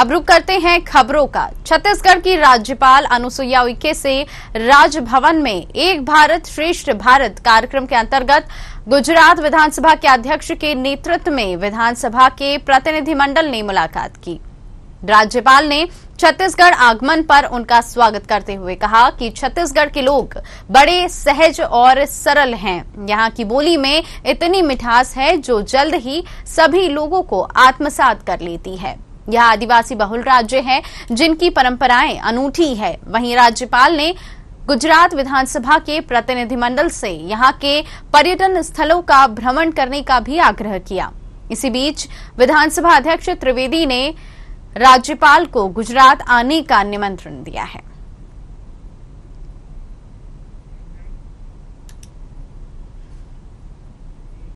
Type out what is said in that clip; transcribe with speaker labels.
Speaker 1: अब रुक करते हैं खबरों का छत्तीसगढ़ की राज्यपाल अनुसुईया उइके से राजभवन में एक भारत श्रेष्ठ भारत कार्यक्रम के अंतर्गत गुजरात विधानसभा के अध्यक्ष के नेतृत्व में विधानसभा के प्रतिनिधिमंडल ने मुलाकात की राज्यपाल ने छत्तीसगढ़ आगमन पर उनका स्वागत करते हुए कहा कि छत्तीसगढ़ के लोग बड़े सहज और सरल हैं यहाँ की बोली में इतनी मिठास है जो जल्द ही सभी लोगों को आत्मसात कर लेती है यह आदिवासी बहुल राज्य है जिनकी परंपराएं अनूठी है वहीं राज्यपाल ने गुजरात विधानसभा के प्रतिनिधिमंडल से यहां के पर्यटन स्थलों का भ्रमण करने का भी आग्रह किया इसी बीच विधानसभा अध्यक्ष त्रिवेदी ने राज्यपाल को गुजरात आने का निमंत्रण दिया है